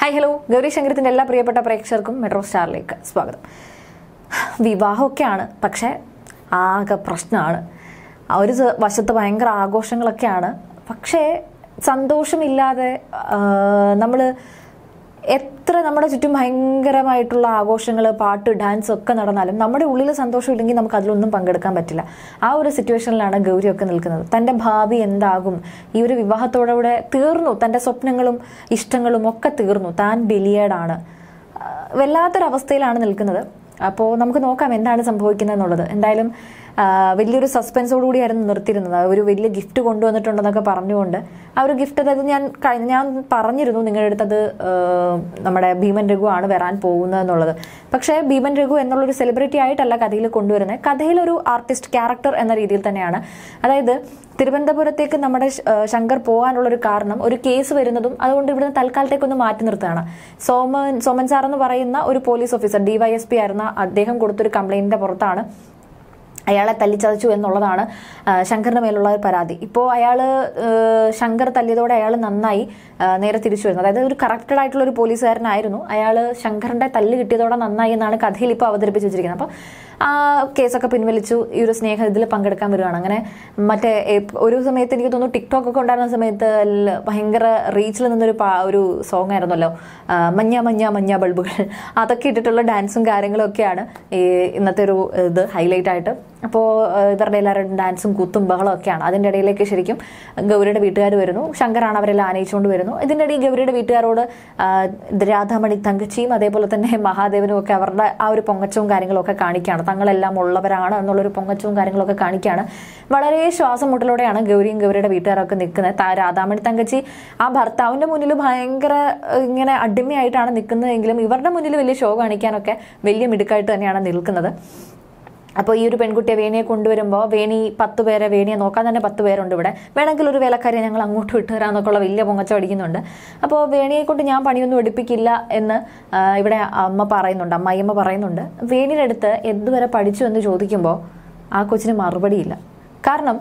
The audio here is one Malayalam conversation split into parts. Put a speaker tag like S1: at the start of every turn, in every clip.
S1: ഹായ് ഹലോ ഗൗരി എല്ലാ പ്രിയപ്പെട്ട പ്രേക്ഷകർക്കും മെട്രോ സ്റ്റാറിലേക്ക് സ്വാഗതം വിവാഹമൊക്കെയാണ് പക്ഷേ ആകെ പ്രശ്നമാണ് ഒരു വശത്ത് ഭയങ്കര ആഘോഷങ്ങളൊക്കെയാണ് പക്ഷേ സന്തോഷമില്ലാതെ നമ്മൾ എത്ര നമ്മുടെ ചുറ്റും ഭയങ്കരമായിട്ടുള്ള ആഘോഷങ്ങൾ പാട്ട് ഡാൻസ് ഒക്കെ നടന്നാലും നമ്മുടെ ഉള്ളിൽ സന്തോഷം ഇല്ലെങ്കിൽ നമുക്ക് അതിലൊന്നും പങ്കെടുക്കാൻ പറ്റില്ല ആ ഒരു സിറ്റുവേഷനിലാണ് ഗൗരിയൊക്കെ നിൽക്കുന്നത് തൻ്റെ ഭാവി എന്താകും ഈ ഒരു വിവാഹത്തോടെ തീർന്നു തൻ്റെ സ്വപ്നങ്ങളും ഇഷ്ടങ്ങളും ഒക്കെ തീർന്നു താൻ ബലിയേഡാണ് വല്ലാത്തൊരവസ്ഥയിലാണ് നിൽക്കുന്നത് അപ്പോൾ നമുക്ക് നോക്കാം എന്താണ് സംഭവിക്കുന്നത് എന്നുള്ളത് എന്തായാലും വലിയൊരു കൂടിയായിരുന്നു നിർത്തിയിരുന്നത് ഒരു വലിയ ഗിഫ്റ്റ് കൊണ്ടുവന്നിട്ടുണ്ടെന്നൊക്കെ പറഞ്ഞുകൊണ്ട് ആ ഒരു ഗിഫ്റ്റ് അതായത് ഞാൻ ഞാൻ പറഞ്ഞിരുന്നു നിങ്ങളുടെ അടുത്ത് അത് നമ്മുടെ ഭീമൻ രഘു ആണ് വരാൻ പോകുന്നത് എന്നുള്ളത് പക്ഷേ ഭീമൻ രഘു എന്നുള്ളൊരു സെലിബ്രിറ്റി ആയിട്ടല്ല കഥയിൽ കൊണ്ടുവരുന്നത് കഥയിലൊരു ആർട്ടിസ്റ്റ് ക്യാരക്ടർ എന്ന രീതിയിൽ തന്നെയാണ് അതായത് തിരുവനന്തപുരത്തേക്ക് നമ്മുടെ ശങ്കർ പോകാനുള്ളൊരു കാരണം ഒരു കേസ് വരുന്നതും അതുകൊണ്ട് ഇവിടുന്ന് തൽക്കാലത്തേക്കൊന്ന് മാറ്റി നിർത്തുകയാണ് സോമൻ സോമൻ സാർ എന്ന് പറയുന്ന ഒരു പോലീസ് ഓഫീസർ ഡിവൈഎസ്പി ആയിരുന്ന അദ്ദേഹം കൊടുത്തൊരു കംപ്ലൈന്റിന്റെ പുറത്താണ് അയാളെ തല്ലിച്ചതച്ചു എന്നുള്ളതാണ് ശങ്കറിന് മേലുള്ള ഒരു പരാതി ഇപ്പോൾ അയാൾ ശങ്കർ തല്ലിയതോടെ അയാൾ നന്നായി നേരെ തിരിച്ചു വരുന്നു അതായത് ഒരു കറക്റ്റഡ് ആയിട്ടുള്ള ഒരു പോലീസുകാരനായിരുന്നു അയാൾ ശങ്കറിൻ്റെ തല്ല് കിട്ടിയതോടെ നന്നായി എന്നാണ് കഥയിൽ ഇപ്പോൾ അവതരിപ്പിച്ചു വെച്ചിരിക്കുന്നത് അപ്പോൾ കേസൊക്കെ പിൻവലിച്ചു ഈ ഒരു സ്നേഹ ഇതിൽ പങ്കെടുക്കാൻ വരുവാണ് അങ്ങനെ മറ്റേ ഒരു സമയത്ത് എനിക്ക് തോന്നുന്നു ടിക്ടോക്ക് ഒക്കെ ഉണ്ടായിരുന്ന സമയത്ത് ഭയങ്കര റീച്ചിൽ നിന്നൊരു ഒരു സോങ് ആയിരുന്നല്ലോ മഞ്ഞ മഞ്ഞ മഞ്ഞ ബൾബുകൾ അതൊക്കെ ഇട്ടിട്ടുള്ള ഡാൻസും കാര്യങ്ങളും ഒക്കെയാണ് ഈ ഇന്നത്തെ ഒരു ഇത് ഹൈലൈറ്റ് ആയിട്ട് അപ്പോൾ ഇവരുടെ എല്ലാവരും ഡാൻസും കൂത്തും ബഹളം ഒക്കെയാണ് അതിൻ്റെ ഇടയിലേക്ക് ശരിക്കും ഗൗരിയുടെ വീട്ടുകാർ വരുന്നു ശങ്കറാണ് അവരെല്ലാം ആനയിച്ചുകൊണ്ട് വരുന്നു ഇതിൻ്റെ ഇടയിൽ ഗൗരിയുടെ വീട്ടുകാരോട് രാധാമണി തങ്കച്ചിയും അതേപോലെ തന്നെ മഹാദേവനും ഒക്കെ അവരുടെ ആ ഒരു പൊങ്ങച്ചവും കാര്യങ്ങളൊക്കെ കാണിക്കുകയാണ് തങ്ങളെല്ലാം ഉള്ളവരാണ് എന്നുള്ളൊരു പൊങ്ങച്ചവും കാര്യങ്ങളൊക്കെ കാണിക്കുകയാണ് വളരെ ശ്വാസം മുട്ടലോടെയാണ് ഗൗരിയും ഗൗരിയുടെ വീട്ടുകാരൊക്കെ നിൽക്കുന്നത് രാധാമണി തങ്കച്ചി ആ ഭർത്താവിൻ്റെ മുന്നിൽ ഭയങ്കര ഇങ്ങനെ അടിമയായിട്ടാണ് നിൽക്കുന്നതെങ്കിലും ഇവരുടെ മുന്നിൽ വലിയ ഷോ കാണിക്കാനൊക്കെ വലിയ മിടുക്കായിട്ട് തന്നെയാണ് നിൽക്കുന്നത് അപ്പോൾ ഈ ഒരു പെൺകുട്ടിയെ വേണിയെ കൊണ്ടുവരുമ്പോൾ വേണി പത്ത് പേരെ വേണിയെ നോക്കാൻ തന്നെ പത്ത് പേരുണ്ട് ഇവിടെ വേണമെങ്കിൽ ഒരു വേലക്കാരിയെ ഞങ്ങൾ അങ്ങോട്ട് വിട്ടുതരാമെന്നൊക്കെ ഉള്ള വലിയ പൊങ്ങച്ച അടിക്കുന്നുണ്ട് അപ്പോൾ വേണിയെ കൊണ്ട് ഞാൻ പണിയൊന്നും എടുപ്പിക്കില്ല എന്ന് ഇവിടെ അമ്മ പറയുന്നുണ്ട് അമ്മായിയമ്മ പറയുന്നുണ്ട് വേണിയുടെ അടുത്ത് എന്തുവരെ പഠിച്ചു എന്ന് ചോദിക്കുമ്പോൾ ആ കൊച്ചിന് മറുപടിയില്ല കാരണം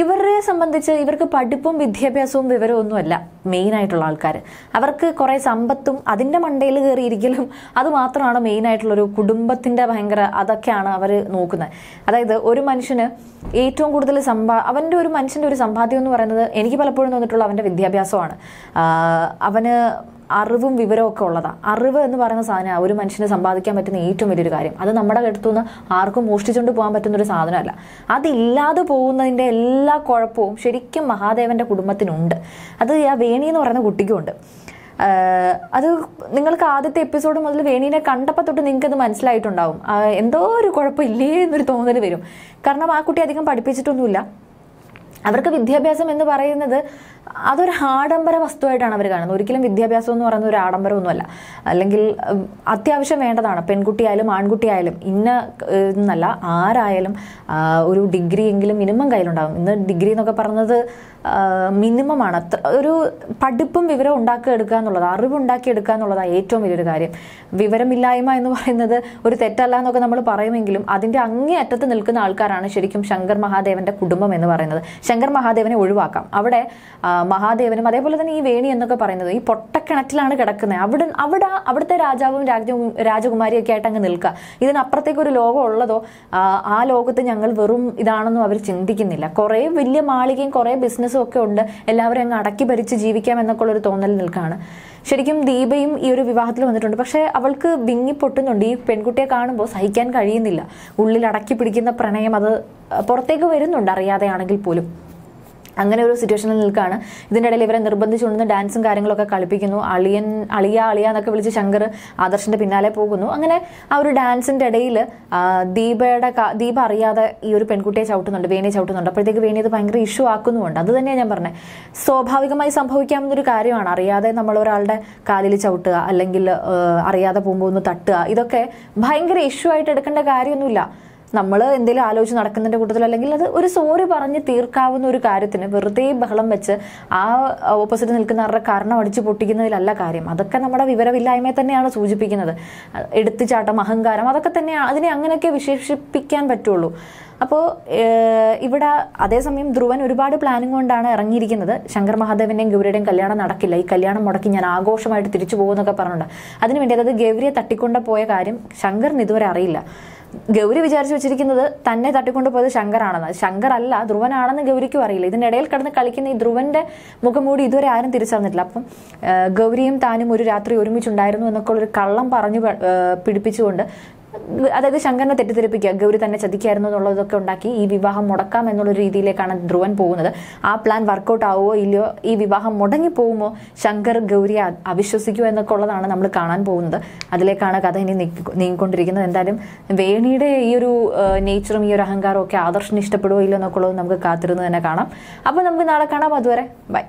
S1: ഇവരെ സംബന്ധിച്ച് ഇവർക്ക് പഠിപ്പും വിദ്യാഭ്യാസവും വിവരവും ഒന്നുമല്ല മെയിൻ ആയിട്ടുള്ള ആൾക്കാർ അവർക്ക് കുറേ സമ്പത്തും അതിന്റെ മണ്ടയിൽ കയറിയിരിക്കലും അത് മാത്രമാണ് മെയിൻ ആയിട്ടുള്ള ഒരു കുടുംബത്തിന്റെ ഭയങ്കര അതൊക്കെയാണ് അവർ നോക്കുന്നത് അതായത് ഒരു മനുഷ്യന് ഏറ്റവും കൂടുതൽ സമ്പാ അവന്റെ ഒരു മനുഷ്യന്റെ ഒരു സമ്പാദ്യം എന്ന് പറയുന്നത് എനിക്ക് പലപ്പോഴും തോന്നിയിട്ടുള്ള അവന്റെ വിദ്യാഭ്യാസമാണ് അവന് അറിവും വിവരവും ഒക്കെ ഉള്ളതാണ് അറിവ് എന്ന് പറയുന്ന സാധനം ഒരു മനുഷ്യനെ സമ്പാദിക്കാൻ പറ്റുന്ന ഏറ്റവും വലിയൊരു കാര്യം അത് നമ്മുടെ അടുത്തുനിന്ന് ആർക്കും മോഷ്ടിച്ചുകൊണ്ട് പോകാൻ പറ്റുന്ന ഒരു സാധനമല്ല അതില്ലാതെ പോകുന്നതിൻ്റെ എല്ലാ കുഴപ്പവും ശരിക്കും മഹാദേവന്റെ കുടുംബത്തിനുണ്ട് അത് ആ വേണി എന്ന് പറയുന്ന കുട്ടിക്കുണ്ട് അത് നിങ്ങൾക്ക് ആദ്യത്തെ എപ്പിസോഡ് മുതൽ വേണീനെ കണ്ടപ്പോൾ തൊട്ട് നിങ്ങൾക്ക് അത് മനസ്സിലായിട്ടുണ്ടാവും എന്തോ ഒരു കുഴപ്പമില്ലേ എന്നൊരു തോന്നൽ വരും കാരണം ആ കുട്ടി അധികം പഠിപ്പിച്ചിട്ടൊന്നുമില്ല അവർക്ക് വിദ്യാഭ്യാസം എന്ന് പറയുന്നത് അതൊരു ആഡംബര വസ്തുവായിട്ടാണ് അവർ കാണുന്നത് ഒരിക്കലും വിദ്യാഭ്യാസം എന്ന് പറയുന്ന ഒരു ആഡംബരമൊന്നുമല്ല അല്ലെങ്കിൽ അത്യാവശ്യം വേണ്ടതാണ് പെൺകുട്ടിയായാലും ആൺകുട്ടിയായാലും ഇന്ന എന്നല്ല ആരായാലും ഒരു ഡിഗ്രി എങ്കിലും മിനിമം കയ്യിലുണ്ടാകും ഇന്ന് ഡിഗ്രി എന്നൊക്കെ പറഞ്ഞത് മിനിമമാണ് അത്ര ഒരു പഠിപ്പും വിവരം ഉണ്ടാക്കി എടുക്കുക എന്നുള്ളത് അറിവുണ്ടാക്കി എടുക്കുക എന്നുള്ളതാണ് ഏറ്റവും വലിയൊരു കാര്യം വിവരമില്ലായ്മ എന്ന് പറയുന്നത് ഒരു തെറ്റല്ല എന്നൊക്കെ നമ്മൾ പറയുമെങ്കിലും അതിൻ്റെ അങ്ങേയറ്റത്ത് നിൽക്കുന്ന ആൾക്കാരാണ് ശരിക്കും ശങ്കർ മഹാദേവന്റെ കുടുംബം എന്ന് പറയുന്നത് ശങ്കർ മഹാദേവനെ ഒഴിവാക്കാം അവിടെ മഹാദേവനും അതേപോലെ തന്നെ ഈ വേണി എന്നൊക്കെ പറയുന്നത് ഈ പൊട്ടക്കിണറ്റിലാണ് കിടക്കുന്നത് അവിടെ അവിടെ അവിടുത്തെ രാജാവും രാജകും രാജകുമാരിയൊക്കെ ആയിട്ട് അങ്ങ് നിൽക്കുക ഇതിനപ്പുറത്തേക്ക് ഒരു ലോകം ഉള്ളതോ ആ ലോകത്ത് ഞങ്ങൾ വെറും ഇതാണെന്നും അവർ ചിന്തിക്കുന്നില്ല കുറേ വലിയ മാളികയും കുറേ ബിസിനസ്സും ഒക്കെ ഉണ്ട് എല്ലാവരും അങ്ങ് അടക്കി ഭരിച്ച് ജീവിക്കാം എന്നൊക്കെ ഉള്ളൊരു തോന്നൽ നിൽക്കുകയാണ് ശരിക്കും ദീപയും ഈ ഒരു വിവാഹത്തിൽ വന്നിട്ടുണ്ട് പക്ഷേ അവൾക്ക് വിങ്ങി പൊട്ടുന്നുണ്ട് ഈ പെൺകുട്ടിയെ കാണുമ്പോൾ സഹിക്കാൻ കഴിയുന്നില്ല ഉള്ളിൽ അടക്കി പിടിക്കുന്ന പ്രണയം അത് പുറത്തേക്ക് വരുന്നുണ്ട് അറിയാതെയാണെങ്കിൽ പോലും അങ്ങനെ ഒരു സിറ്റുവേഷനിൽ നിൽക്കുകയാണ് ഇതിൻ്റെ ഇടയിൽ ഇവരെ നിർബന്ധിച്ചുകൊണ്ട് ഡാൻസും കാര്യങ്ങളൊക്കെ കളിപ്പിക്കുന്നു അളിയൻ അളിയ അളിയ എന്നൊക്കെ വിളിച്ച് ശങ്കർ ആദർശിൻ്റെ പിന്നാലെ പോകുന്നു അങ്ങനെ ആ ഒരു ഡാൻസിൻ്റെ ഇടയിൽ ദീപയുടെ ദീപ അറിയാതെ ഈ ഒരു പെൺകുട്ടിയെ ചവിട്ടുന്നുണ്ട് വേണിയെ ചവിട്ടുന്നുണ്ട് അപ്പോഴത്തേക്ക് വേണി അത് ഭയങ്കര ഇഷ്യൂ ആക്കുന്നുമുണ്ട് അത് തന്നെയാണ് ഞാൻ പറഞ്ഞത് സ്വാഭാവികമായി സംഭവിക്കാവുന്ന ഒരു കാര്യമാണ് അറിയാതെ നമ്മൾ ഒരാളുടെ കാലിൽ ചവിട്ടുക അല്ലെങ്കിൽ അറിയാതെ പോകുമ്പോൾ ഒന്ന് തട്ടുക ഇതൊക്കെ ഭയങ്കര ഇഷ്യൂ ആയിട്ട് എടുക്കേണ്ട കാര്യമൊന്നുമില്ല നമ്മൾ എന്തെങ്കിലും ആലോചിച്ച് നടക്കുന്നതിൻ്റെ കൂട്ടത്തിൽ അല്ലെങ്കിൽ അത് ഒരു സോറി പറഞ്ഞ് തീർക്കാവുന്ന ഒരു കാര്യത്തിന് വെറുതെ ബഹളം വെച്ച് ആ ഓപ്പോസിറ്റ് നിൽക്കുന്ന ആരുടെ കാരണം അടിച്ചു പൊട്ടിക്കുന്നതിലല്ല കാര്യം അതൊക്കെ നമ്മുടെ വിവരമില്ലായ്മയെ തന്നെയാണ് സൂചിപ്പിക്കുന്നത് എടുത്തുചാട്ടം അഹങ്കാരം അതൊക്കെ തന്നെയാണ് അതിനെ അങ്ങനെയൊക്കെ വിശേഷിപ്പിക്കാൻ പറ്റുള്ളൂ അപ്പോൾ ഇവിടെ അതേസമയം ധ്രുവൻ ഒരുപാട് പ്ലാനിങ് കൊണ്ടാണ് ഇറങ്ങിയിരിക്കുന്നത് ശങ്കർ മഹാദേവൻ്റെയും ഗൗരിയുടെയും കല്യാണം നടക്കില്ല ഈ കല്യാണം മുടക്കി ഞാൻ ആഘോഷമായിട്ട് തിരിച്ചു പോകുമെന്നൊക്കെ പറഞ്ഞിട്ടുണ്ട് അതിനുവേണ്ടി അതായത് ഗൗരിയെ തട്ടിക്കൊണ്ട പോയ കാര്യം ശങ്കറിന് ഇതുവരെ അറിയില്ല ഗൗരി വിചാരിച്ചു വെച്ചിരിക്കുന്നത് തന്നെ പോയത് ശങ്കറാണെന്ന് ശങ്കർ അല്ല ധ്രുവനാണെന്ന് ഗൗരിക്കും അറിയില്ല ഇതിനിടയിൽ കടന്ന് കളിക്കുന്ന ഈ ധ്രുവന്റെ മുഖംമൂടി ഇതുവരെ ആരും തിരിച്ചറിഞ്ഞിട്ടില്ല അപ്പം ഗൗരിയും താനും ഒരു രാത്രി ഒരുമിച്ചുണ്ടായിരുന്നു എന്നൊക്കെ ഉള്ളൊരു കള്ളം പറഞ്ഞു പിടിപ്പിച്ചുകൊണ്ട് അതായത് ശങ്കറിനെ തെറ്റിദ്ധരിപ്പിക്കുക ഗൗരി തന്നെ ചതിക്കായിരുന്നു എന്നുള്ളതൊക്കെ ഉണ്ടാക്കി ഈ വിവാഹം മുടക്കാം എന്നുള്ള രീതിയിലേക്കാണ് ധ്രുവൻ പോകുന്നത് ആ പ്ലാൻ വർക്ക്ഔട്ട് ആവുമോ ഇല്ലയോ ഈ വിവാഹം മുടങ്ങി പോകുമോ ശങ്കർ ഗൗരിയെ അവിശ്വസിക്കുമോ എന്നൊക്കെ ഉള്ളതാണ് നമ്മൾ കാണാൻ പോകുന്നത് അതിലേക്കാണ് കഥ ഇനി നീങ്ങിക്കൊണ്ടിരിക്കുന്നത് എന്തായാലും വേണിയുടെ ഈ ഒരു നേച്ചറും ഈ ഒരു അഹങ്കാരവും ഒക്കെ ആദർശിന് ഇഷ്ടപ്പെടുമോ ഇല്ലയോ എന്നൊക്കെ ഉള്ളത് നമുക്ക് കാത്തിരുന്ന് തന്നെ കാണാം അപ്പോൾ നമുക്ക് നാളെ കാണാം അതുവരെ ബൈ